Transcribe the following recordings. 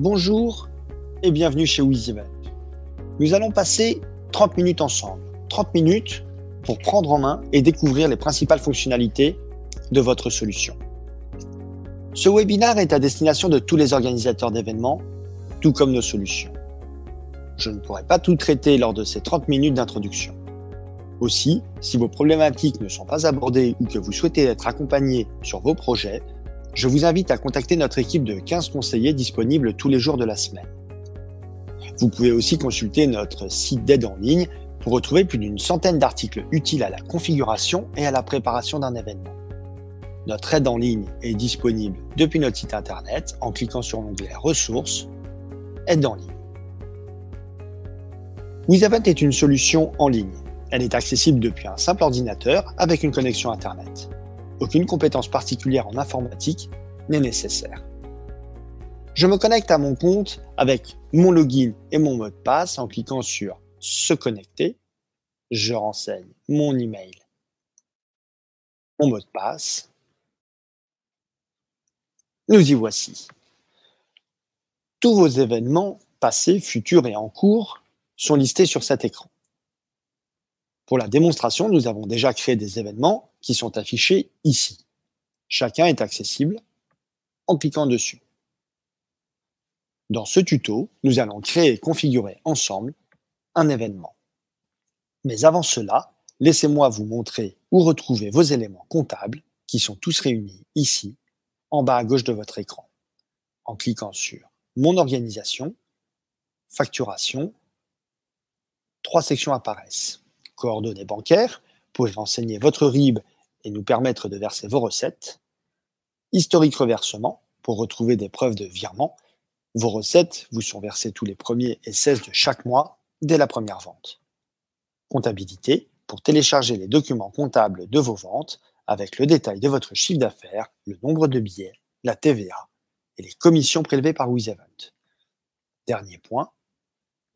Bonjour et bienvenue chez WizEvent. Nous allons passer 30 minutes ensemble. 30 minutes pour prendre en main et découvrir les principales fonctionnalités de votre solution. Ce webinaire est à destination de tous les organisateurs d'événements, tout comme nos solutions. Je ne pourrai pas tout traiter lors de ces 30 minutes d'introduction. Aussi, si vos problématiques ne sont pas abordées ou que vous souhaitez être accompagné sur vos projets, je vous invite à contacter notre équipe de 15 conseillers disponibles tous les jours de la semaine. Vous pouvez aussi consulter notre site d'aide en ligne pour retrouver plus d'une centaine d'articles utiles à la configuration et à la préparation d'un événement. Notre aide en ligne est disponible depuis notre site internet en cliquant sur l'onglet Ressources, Aide en ligne. WizEvent est une solution en ligne. Elle est accessible depuis un simple ordinateur avec une connexion Internet. Aucune compétence particulière en informatique n'est nécessaire. Je me connecte à mon compte avec mon login et mon mot de passe en cliquant sur Se connecter. Je renseigne mon email, mon mot de passe. Nous y voici. Tous vos événements passés, futurs et en cours sont listés sur cet écran. Pour la démonstration, nous avons déjà créé des événements qui sont affichés ici. Chacun est accessible en cliquant dessus. Dans ce tuto, nous allons créer et configurer ensemble un événement. Mais avant cela, laissez-moi vous montrer où retrouver vos éléments comptables qui sont tous réunis ici, en bas à gauche de votre écran, en cliquant sur Mon organisation, Facturation. Trois sections apparaissent. Coordonnées bancaires, vous pouvez renseigner votre RIB et nous permettre de verser vos recettes, historique reversement pour retrouver des preuves de virement, vos recettes vous sont versées tous les 1 premiers et 16 de chaque mois dès la première vente. Comptabilité pour télécharger les documents comptables de vos ventes avec le détail de votre chiffre d'affaires, le nombre de billets, la TVA et les commissions prélevées par WizEvent. Dernier point,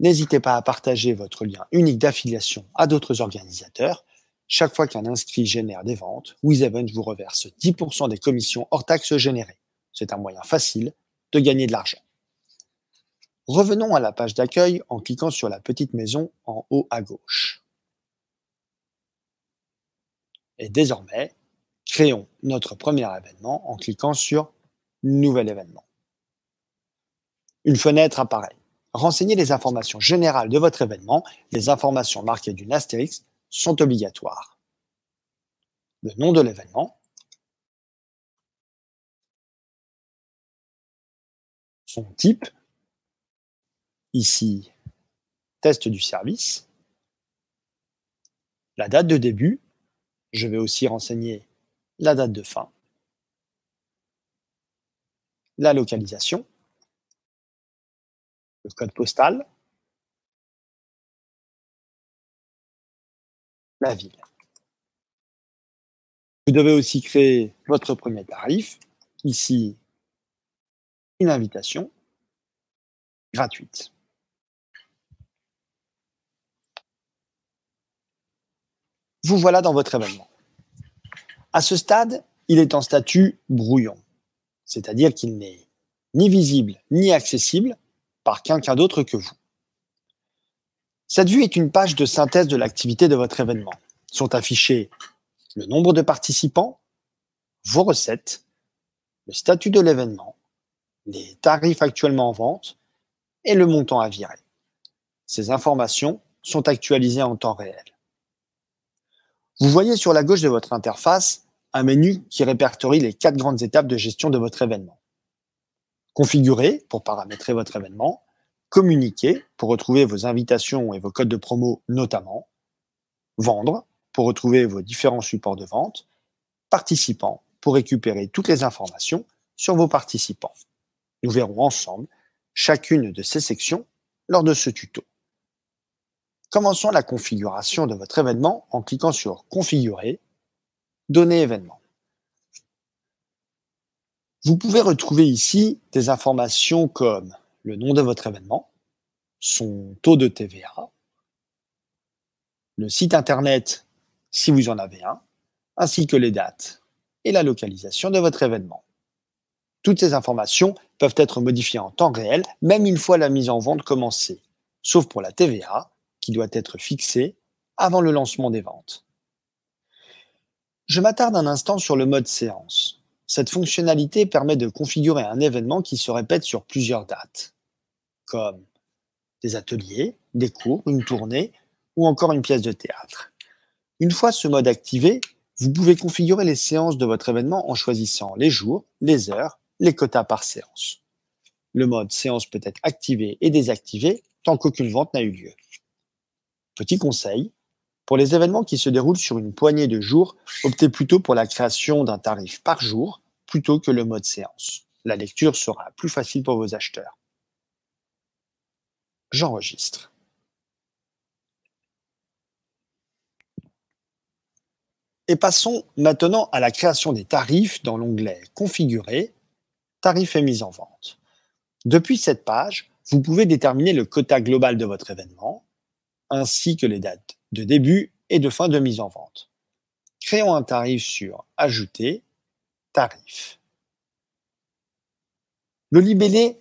n'hésitez pas à partager votre lien unique d'affiliation à d'autres organisateurs chaque fois qu'un inscrit génère des ventes, WizEvent vous reverse 10% des commissions hors taxes générées. C'est un moyen facile de gagner de l'argent. Revenons à la page d'accueil en cliquant sur la petite maison en haut à gauche. Et désormais, créons notre premier événement en cliquant sur Nouvel événement. Une fenêtre apparaît. Renseignez les informations générales de votre événement, les informations marquées d'une astérisque, sont obligatoires. Le nom de l'événement, son type, ici test du service, la date de début, je vais aussi renseigner la date de fin, la localisation, le code postal, la ville. Vous devez aussi créer votre premier tarif. Ici, une invitation gratuite. Vous voilà dans votre événement. À ce stade, il est en statut brouillon, c'est-à-dire qu'il n'est ni visible ni accessible par quelqu'un d'autre que vous. Cette vue est une page de synthèse de l'activité de votre événement. Sont affichés le nombre de participants, vos recettes, le statut de l'événement, les tarifs actuellement en vente et le montant à virer. Ces informations sont actualisées en temps réel. Vous voyez sur la gauche de votre interface un menu qui répertorie les quatre grandes étapes de gestion de votre événement. Configurer pour paramétrer votre événement, communiquer pour retrouver vos invitations et vos codes de promo notamment, vendre pour retrouver vos différents supports de vente, participants pour récupérer toutes les informations sur vos participants. Nous verrons ensemble chacune de ces sections lors de ce tuto. Commençons la configuration de votre événement en cliquant sur Configurer, Donner événement. Vous pouvez retrouver ici des informations comme le nom de votre événement, son taux de TVA, le site internet si vous en avez un, ainsi que les dates et la localisation de votre événement. Toutes ces informations peuvent être modifiées en temps réel, même une fois la mise en vente commencée, sauf pour la TVA, qui doit être fixée avant le lancement des ventes. Je m'attarde un instant sur le mode séance. Cette fonctionnalité permet de configurer un événement qui se répète sur plusieurs dates, comme des ateliers, des cours, une tournée ou encore une pièce de théâtre. Une fois ce mode activé, vous pouvez configurer les séances de votre événement en choisissant les jours, les heures, les quotas par séance. Le mode séance peut être activé et désactivé tant qu'aucune vente n'a eu lieu. Petit conseil, pour les événements qui se déroulent sur une poignée de jours, optez plutôt pour la création d'un tarif par jour plutôt que le mode séance. La lecture sera plus facile pour vos acheteurs. J'enregistre. Et passons maintenant à la création des tarifs dans l'onglet Configurer, Tarifs et mise en vente. Depuis cette page, vous pouvez déterminer le quota global de votre événement, ainsi que les dates de début et de fin de mise en vente. Créons un tarif sur Ajouter, tarif. Le libellé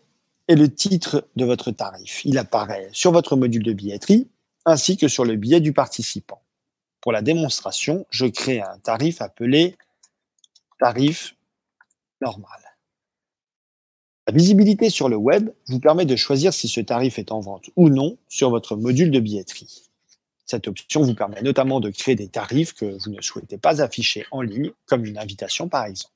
est le titre de votre tarif. Il apparaît sur votre module de billetterie ainsi que sur le billet du participant. Pour la démonstration, je crée un tarif appelé tarif normal. La visibilité sur le web vous permet de choisir si ce tarif est en vente ou non sur votre module de billetterie. Cette option vous permet notamment de créer des tarifs que vous ne souhaitez pas afficher en ligne, comme une invitation par exemple.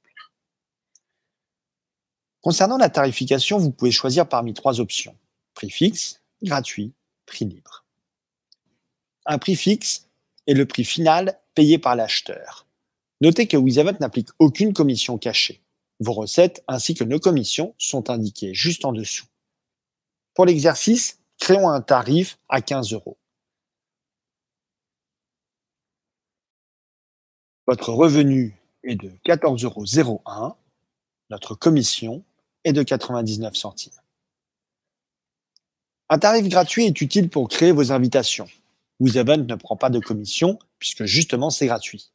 Concernant la tarification, vous pouvez choisir parmi trois options. Prix fixe, gratuit, prix libre. Un prix fixe est le prix final payé par l'acheteur. Notez que WeSavet n'applique aucune commission cachée. Vos recettes ainsi que nos commissions sont indiquées juste en dessous. Pour l'exercice, créons un tarif à 15 euros. Votre revenu est de 14,01 euros. Notre commission est de 99 centimes. Un tarif gratuit est utile pour créer vos invitations. WooZaven ne prend pas de commission puisque justement c'est gratuit.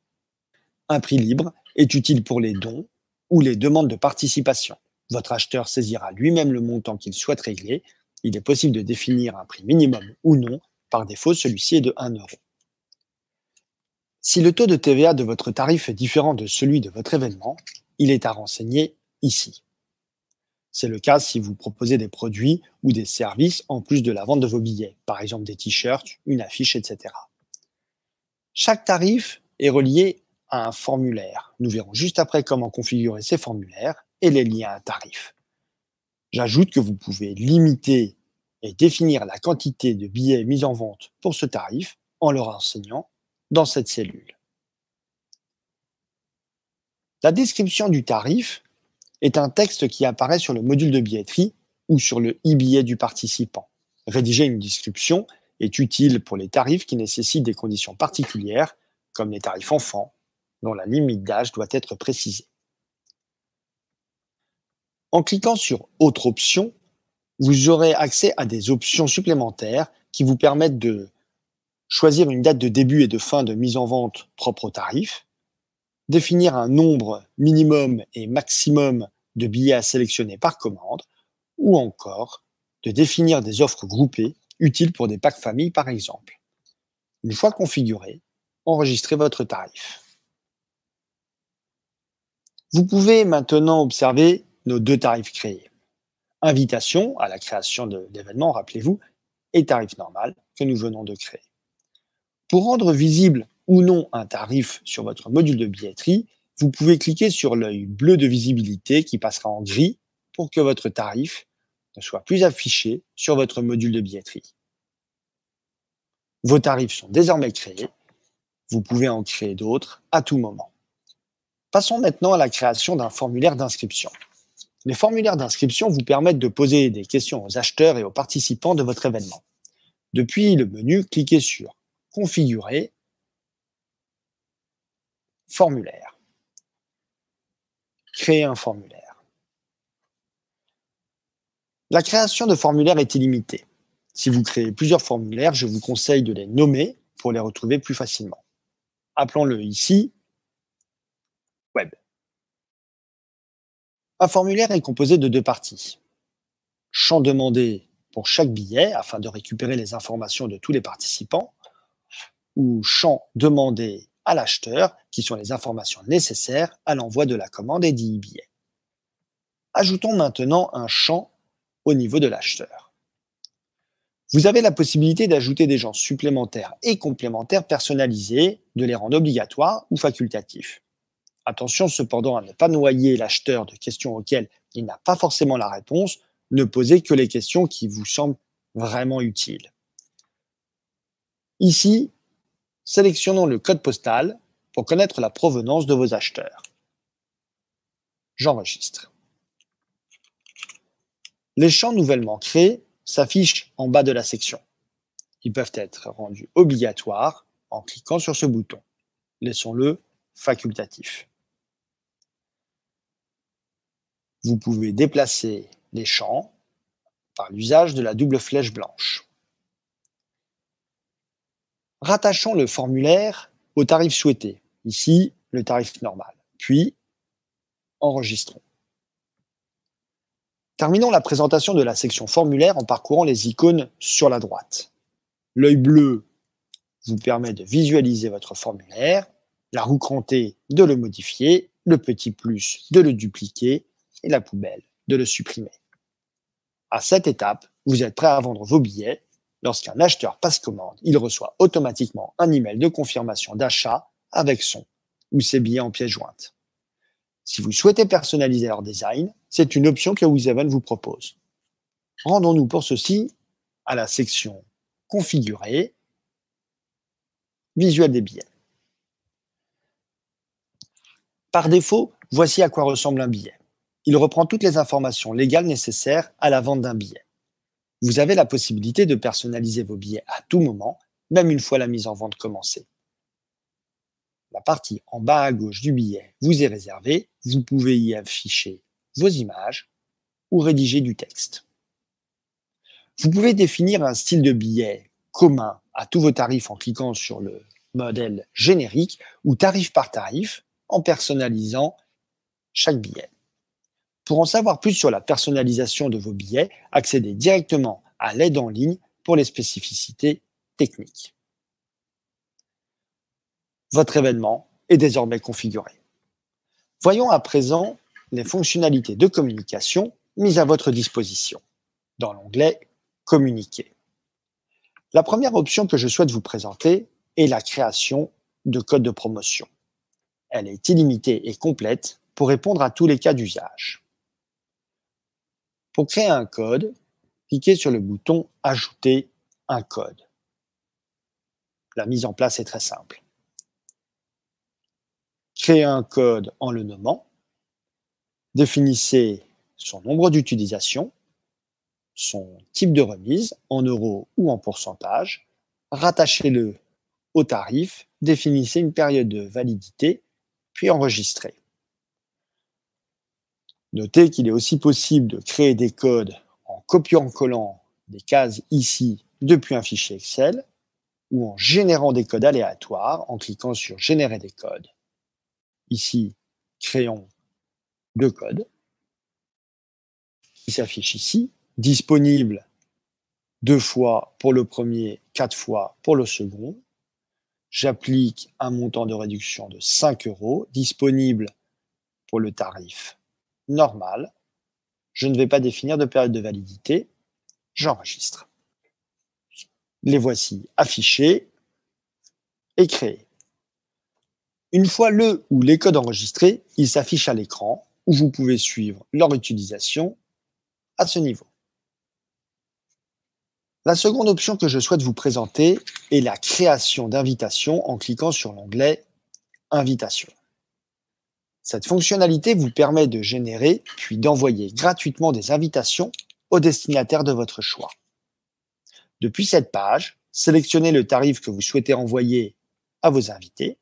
Un prix libre est utile pour les dons ou les demandes de participation. Votre acheteur saisira lui-même le montant qu'il souhaite régler. Il est possible de définir un prix minimum ou non. Par défaut, celui-ci est de 1 euro. Si le taux de TVA de votre tarif est différent de celui de votre événement, il est à renseigner ici. C'est le cas si vous proposez des produits ou des services en plus de la vente de vos billets, par exemple des t-shirts, une affiche, etc. Chaque tarif est relié à un formulaire. Nous verrons juste après comment configurer ces formulaires et les liens à un tarif. J'ajoute que vous pouvez limiter et définir la quantité de billets mis en vente pour ce tarif en leur renseignant dans cette cellule. La description du tarif est un texte qui apparaît sur le module de billetterie ou sur le e-billet du participant. Rédiger une description est utile pour les tarifs qui nécessitent des conditions particulières, comme les tarifs enfants, dont la limite d'âge doit être précisée. En cliquant sur Autre option, vous aurez accès à des options supplémentaires qui vous permettent de choisir une date de début et de fin de mise en vente propre au tarif, définir un nombre minimum et maximum de billets à sélectionner par commande, ou encore de définir des offres groupées utiles pour des packs famille par exemple. Une fois configuré, enregistrez votre tarif. Vous pouvez maintenant observer nos deux tarifs créés. Invitation à la création de rappelez-vous, et tarif normal que nous venons de créer. Pour rendre visible ou non un tarif sur votre module de billetterie, vous pouvez cliquer sur l'œil bleu de visibilité qui passera en gris pour que votre tarif ne soit plus affiché sur votre module de billetterie. Vos tarifs sont désormais créés. Vous pouvez en créer d'autres à tout moment. Passons maintenant à la création d'un formulaire d'inscription. Les formulaires d'inscription vous permettent de poser des questions aux acheteurs et aux participants de votre événement. Depuis le menu, cliquez sur configurer formulaire. Créer un formulaire. La création de formulaires est illimitée. Si vous créez plusieurs formulaires, je vous conseille de les nommer pour les retrouver plus facilement. Appelons-le ici web. Un formulaire est composé de deux parties. Champ demandé pour chaque billet afin de récupérer les informations de tous les participants ou champs demandés à l'acheteur, qui sont les informations nécessaires à l'envoi de la commande et dit billets. Ajoutons maintenant un champ au niveau de l'acheteur. Vous avez la possibilité d'ajouter des gens supplémentaires et complémentaires personnalisés, de les rendre obligatoires ou facultatifs. Attention cependant à ne pas noyer l'acheteur de questions auxquelles il n'a pas forcément la réponse, ne posez que les questions qui vous semblent vraiment utiles. Ici, sélectionnons le code postal pour connaître la provenance de vos acheteurs. J'enregistre. Les champs nouvellement créés s'affichent en bas de la section. Ils peuvent être rendus obligatoires en cliquant sur ce bouton. Laissons-le facultatif. Vous pouvez déplacer les champs par l'usage de la double flèche blanche. Rattachons le formulaire au tarif souhaité, ici le tarif normal, puis enregistrons. Terminons la présentation de la section formulaire en parcourant les icônes sur la droite. L'œil bleu vous permet de visualiser votre formulaire, la roue crantée de le modifier, le petit plus de le dupliquer et la poubelle de le supprimer. À cette étape, vous êtes prêt à vendre vos billets Lorsqu'un acheteur passe commande, il reçoit automatiquement un email de confirmation d'achat avec son ou ses billets en pièce jointe. Si vous souhaitez personnaliser leur design, c'est une option que Weaseven vous propose. Rendons-nous pour ceci à la section Configurer, Visuel des billets. Par défaut, voici à quoi ressemble un billet. Il reprend toutes les informations légales nécessaires à la vente d'un billet. Vous avez la possibilité de personnaliser vos billets à tout moment, même une fois la mise en vente commencée. La partie en bas à gauche du billet vous est réservée. Vous pouvez y afficher vos images ou rédiger du texte. Vous pouvez définir un style de billet commun à tous vos tarifs en cliquant sur le modèle générique ou tarif par tarif en personnalisant chaque billet. Pour en savoir plus sur la personnalisation de vos billets, accédez directement à l'aide en ligne pour les spécificités techniques. Votre événement est désormais configuré. Voyons à présent les fonctionnalités de communication mises à votre disposition dans l'onglet Communiquer. La première option que je souhaite vous présenter est la création de codes de promotion. Elle est illimitée et complète pour répondre à tous les cas d'usage. Pour créer un code, cliquez sur le bouton Ajouter un code. La mise en place est très simple. Créez un code en le nommant. Définissez son nombre d'utilisation, son type de remise en euros ou en pourcentage. Rattachez-le au tarif, définissez une période de validité, puis enregistrez. Notez qu'il est aussi possible de créer des codes en copiant-collant des cases ici depuis un fichier Excel ou en générant des codes aléatoires en cliquant sur Générer des codes. Ici, créons deux codes qui s'affichent ici, disponibles deux fois pour le premier, quatre fois pour le second. J'applique un montant de réduction de 5 euros disponible pour le tarif « Normal », Je ne vais pas définir de période de validité. J'enregistre. Les voici affichés et créés. Une fois le ou les codes enregistrés, ils s'affichent à l'écran où vous pouvez suivre leur utilisation à ce niveau. La seconde option que je souhaite vous présenter est la création d'invitations en cliquant sur l'onglet Invitation. Cette fonctionnalité vous permet de générer puis d'envoyer gratuitement des invitations aux destinataires de votre choix. Depuis cette page, sélectionnez le tarif que vous souhaitez envoyer à vos invités,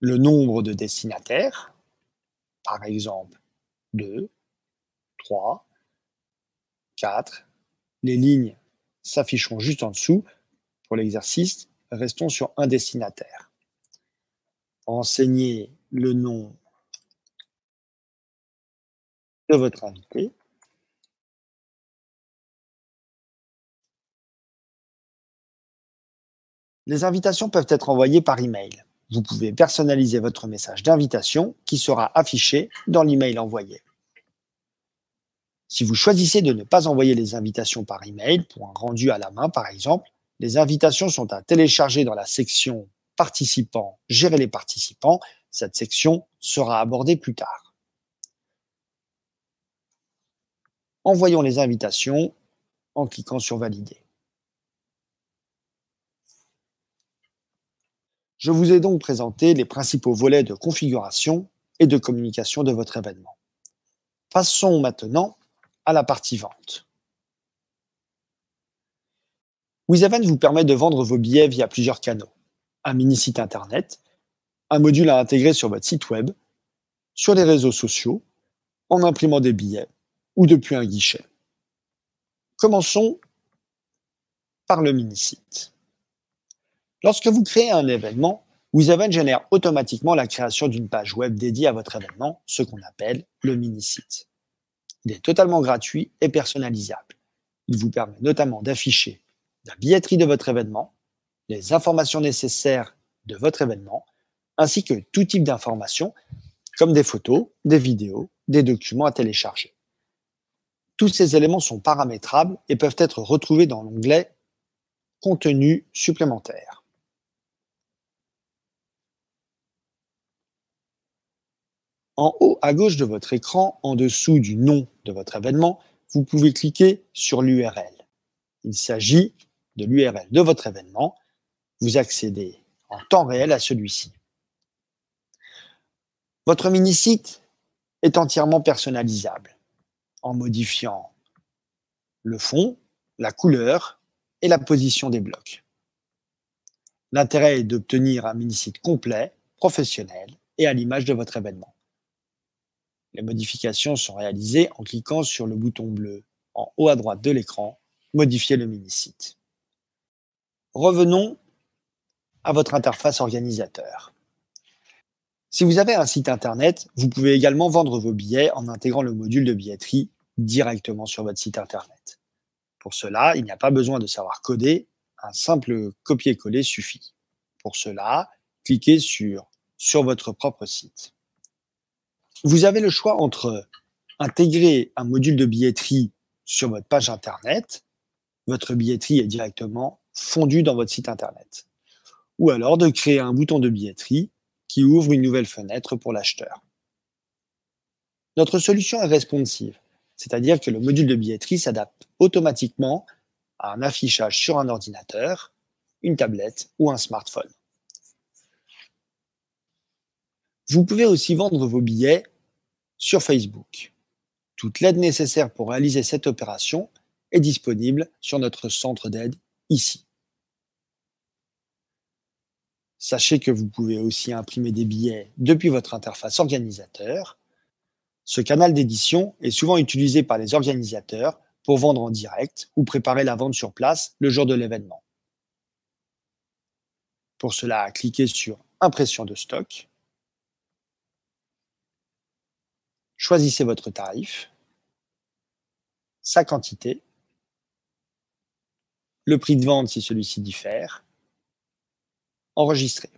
le nombre de destinataires, par exemple 2, 3, 4. Les lignes s'afficheront juste en dessous. Pour l'exercice, restons sur un destinataire enseigner le nom de votre invité. Les invitations peuvent être envoyées par email. Vous pouvez personnaliser votre message d'invitation qui sera affiché dans l'email envoyé. Si vous choisissez de ne pas envoyer les invitations par email pour un rendu à la main par exemple, les invitations sont à télécharger dans la section participants, gérer les participants, cette section sera abordée plus tard. Envoyons les invitations en cliquant sur Valider. Je vous ai donc présenté les principaux volets de configuration et de communication de votre événement. Passons maintenant à la partie vente. WizEvent vous permet de vendre vos billets via plusieurs canaux un mini site internet, un module à intégrer sur votre site web, sur les réseaux sociaux, en imprimant des billets ou depuis un guichet. Commençons par le mini-site. Lorsque vous créez un événement, avez génère automatiquement la création d'une page web dédiée à votre événement, ce qu'on appelle le mini-site. Il est totalement gratuit et personnalisable. Il vous permet notamment d'afficher la billetterie de votre événement, les informations nécessaires de votre événement, ainsi que tout type d'informations, comme des photos, des vidéos, des documents à télécharger. Tous ces éléments sont paramétrables et peuvent être retrouvés dans l'onglet Contenu supplémentaire. En haut à gauche de votre écran, en dessous du nom de votre événement, vous pouvez cliquer sur l'URL. Il s'agit de l'URL de votre événement vous accédez en temps réel à celui-ci. Votre mini-site est entièrement personnalisable en modifiant le fond, la couleur et la position des blocs. L'intérêt est d'obtenir un mini-site complet, professionnel et à l'image de votre événement. Les modifications sont réalisées en cliquant sur le bouton bleu en haut à droite de l'écran Modifier le mini-site. Revenons à votre interface organisateur. Si vous avez un site Internet, vous pouvez également vendre vos billets en intégrant le module de billetterie directement sur votre site Internet. Pour cela, il n'y a pas besoin de savoir coder, un simple copier-coller suffit. Pour cela, cliquez sur sur votre propre site. Vous avez le choix entre intégrer un module de billetterie sur votre page Internet, votre billetterie est directement fondue dans votre site Internet ou alors de créer un bouton de billetterie qui ouvre une nouvelle fenêtre pour l'acheteur. Notre solution est responsive, c'est-à-dire que le module de billetterie s'adapte automatiquement à un affichage sur un ordinateur, une tablette ou un smartphone. Vous pouvez aussi vendre vos billets sur Facebook. Toute l'aide nécessaire pour réaliser cette opération est disponible sur notre centre d'aide ici. Sachez que vous pouvez aussi imprimer des billets depuis votre interface organisateur. Ce canal d'édition est souvent utilisé par les organisateurs pour vendre en direct ou préparer la vente sur place le jour de l'événement. Pour cela, cliquez sur Impression de stock. Choisissez votre tarif, sa quantité, le prix de vente si celui-ci diffère, « Enregistrer ».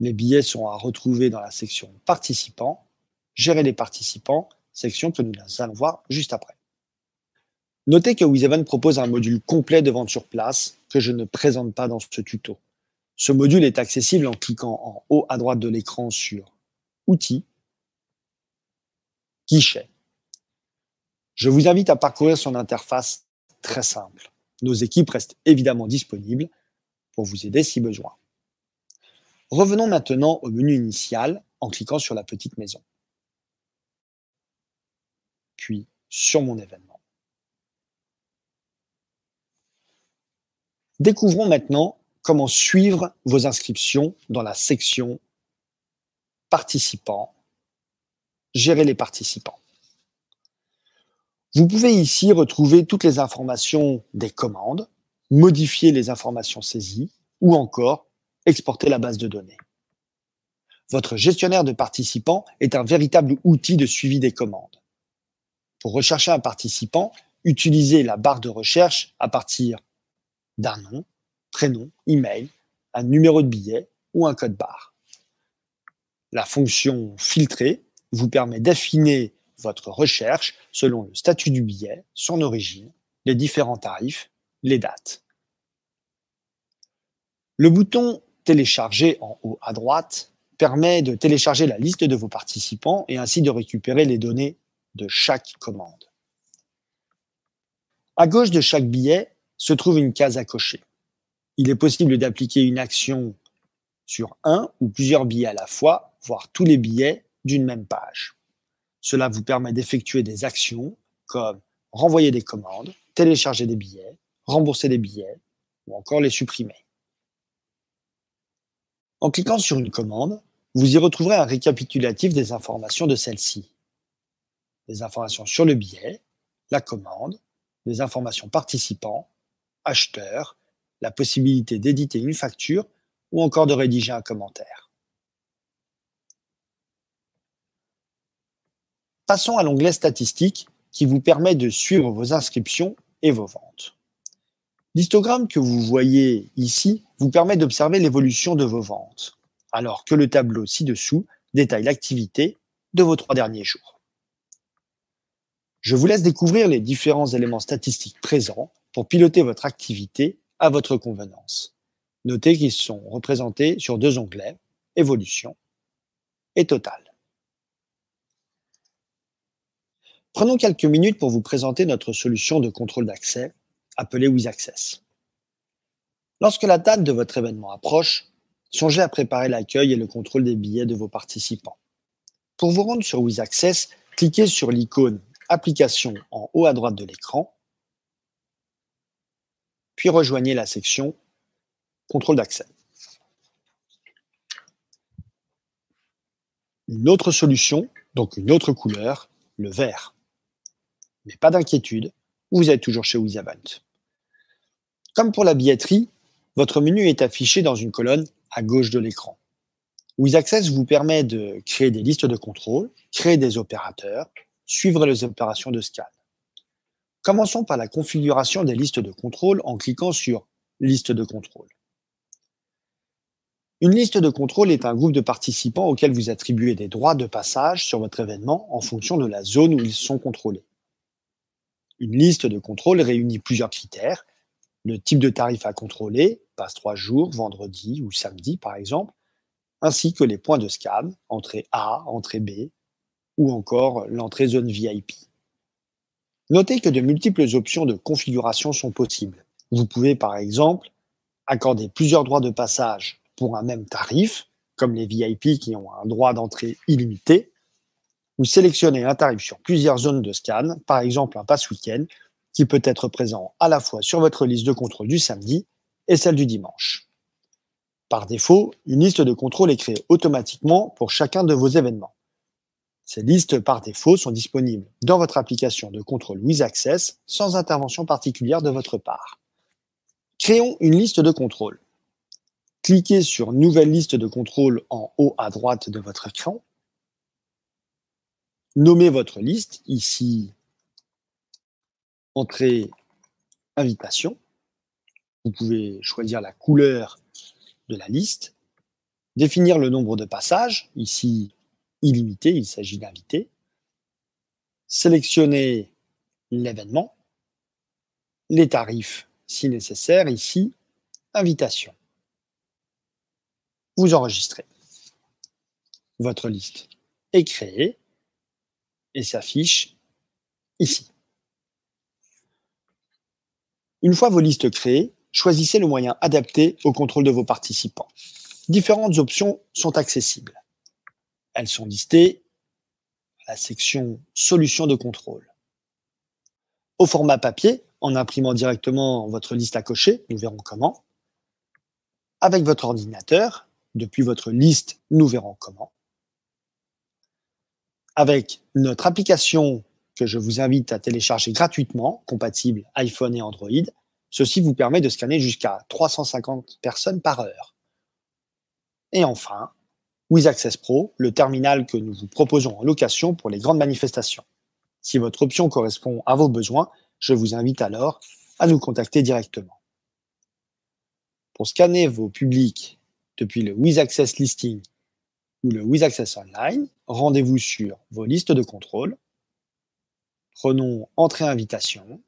Les billets sont à retrouver dans la section participants, gérer les participants, section que nous allons voir juste après. Notez que Wizeven propose un module complet de vente sur place que je ne présente pas dans ce tuto. Ce module est accessible en cliquant en haut à droite de l'écran sur Outils, Guichet. Je vous invite à parcourir son interface très simple. Nos équipes restent évidemment disponibles pour vous aider si besoin. Revenons maintenant au menu initial en cliquant sur la petite maison. Puis sur mon événement. Découvrons maintenant comment suivre vos inscriptions dans la section participants, gérer les participants. Vous pouvez ici retrouver toutes les informations des commandes, modifier les informations saisies ou encore exporter la base de données. Votre gestionnaire de participants est un véritable outil de suivi des commandes. Pour rechercher un participant, utilisez la barre de recherche à partir d'un nom, prénom, email, un numéro de billet ou un code barre. La fonction filtrer vous permet d'affiner votre recherche selon le statut du billet, son origine, les différents tarifs, les dates. Le bouton Télécharger en haut à droite permet de télécharger la liste de vos participants et ainsi de récupérer les données de chaque commande. À gauche de chaque billet se trouve une case à cocher. Il est possible d'appliquer une action sur un ou plusieurs billets à la fois, voire tous les billets d'une même page. Cela vous permet d'effectuer des actions comme renvoyer des commandes, télécharger des billets, rembourser des billets ou encore les supprimer. En cliquant sur une commande, vous y retrouverez un récapitulatif des informations de celle-ci. Les informations sur le billet, la commande, les informations participants, acheteurs, la possibilité d'éditer une facture ou encore de rédiger un commentaire. Passons à l'onglet Statistique qui vous permet de suivre vos inscriptions et vos ventes. L'histogramme que vous voyez ici vous permet d'observer l'évolution de vos ventes, alors que le tableau ci-dessous détaille l'activité de vos trois derniers jours. Je vous laisse découvrir les différents éléments statistiques présents pour piloter votre activité à votre convenance. Notez qu'ils sont représentés sur deux onglets, évolution et total. Prenons quelques minutes pour vous présenter notre solution de contrôle d'accès, appelée WizAccess. Lorsque la date de votre événement approche, songez à préparer l'accueil et le contrôle des billets de vos participants. Pour vous rendre sur WizAccess, cliquez sur l'icône Application en haut à droite de l'écran, puis rejoignez la section Contrôle d'accès. Une autre solution, donc une autre couleur, le vert pas d'inquiétude, vous êtes toujours chez Wizavant. Comme pour la billetterie, votre menu est affiché dans une colonne à gauche de l'écran. WizAccess vous permet de créer des listes de contrôle, créer des opérateurs, suivre les opérations de scan. Commençons par la configuration des listes de contrôle en cliquant sur Liste de contrôle. Une liste de contrôle est un groupe de participants auquel vous attribuez des droits de passage sur votre événement en fonction de la zone où ils sont contrôlés. Une liste de contrôles réunit plusieurs critères. Le type de tarif à contrôler, passe trois jours, vendredi ou samedi par exemple, ainsi que les points de scan, entrée A, entrée B, ou encore l'entrée zone VIP. Notez que de multiples options de configuration sont possibles. Vous pouvez par exemple accorder plusieurs droits de passage pour un même tarif, comme les VIP qui ont un droit d'entrée illimité, vous sélectionnez un tarif sur plusieurs zones de scan, par exemple un pass week-end, qui peut être présent à la fois sur votre liste de contrôle du samedi et celle du dimanche. Par défaut, une liste de contrôle est créée automatiquement pour chacun de vos événements. Ces listes par défaut sont disponibles dans votre application de contrôle with sans intervention particulière de votre part. Créons une liste de contrôle. Cliquez sur Nouvelle liste de contrôle en haut à droite de votre écran nommez votre liste, ici, entrée, invitation. Vous pouvez choisir la couleur de la liste, définir le nombre de passages, ici illimité, il s'agit d'invités, sélectionner l'événement, les tarifs si nécessaire, ici invitation. Vous enregistrez. Votre liste est créée et s'affiche ici. Une fois vos listes créées, choisissez le moyen adapté au contrôle de vos participants. Différentes options sont accessibles. Elles sont listées à la section Solutions de contrôle. Au format papier, en imprimant directement votre liste à cocher, nous verrons comment. Avec votre ordinateur, depuis votre liste, nous verrons comment avec notre application que je vous invite à télécharger gratuitement, compatible iPhone et Android. Ceci vous permet de scanner jusqu'à 350 personnes par heure. Et enfin, With Pro, le terminal que nous vous proposons en location pour les grandes manifestations. Si votre option correspond à vos besoins, je vous invite alors à nous contacter directement. Pour scanner vos publics depuis le With Listing ou le With Access Online, rendez-vous sur vos listes de contrôle. Prenons Entrée invitation.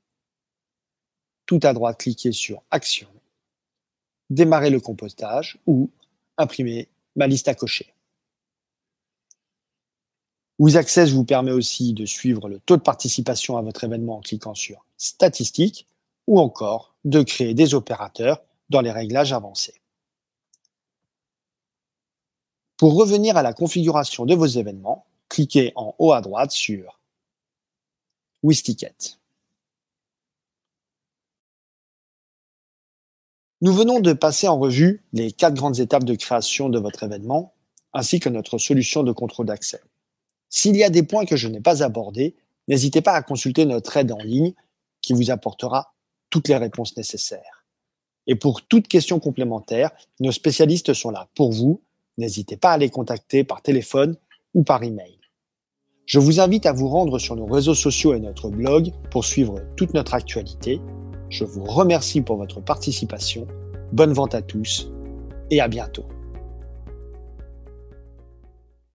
Tout à droite, cliquez sur Action. Démarrer le compostage ou imprimer ma liste à cocher. With Access vous permet aussi de suivre le taux de participation à votre événement en cliquant sur Statistiques ou encore de créer des opérateurs dans les réglages avancés. Pour revenir à la configuration de vos événements, cliquez en haut à droite sur WizTicket. Nous venons de passer en revue les quatre grandes étapes de création de votre événement, ainsi que notre solution de contrôle d'accès. S'il y a des points que je n'ai pas abordés, n'hésitez pas à consulter notre aide en ligne qui vous apportera toutes les réponses nécessaires. Et pour toute question complémentaire, nos spécialistes sont là pour vous N'hésitez pas à les contacter par téléphone ou par email. Je vous invite à vous rendre sur nos réseaux sociaux et notre blog pour suivre toute notre actualité. Je vous remercie pour votre participation. Bonne vente à tous et à bientôt.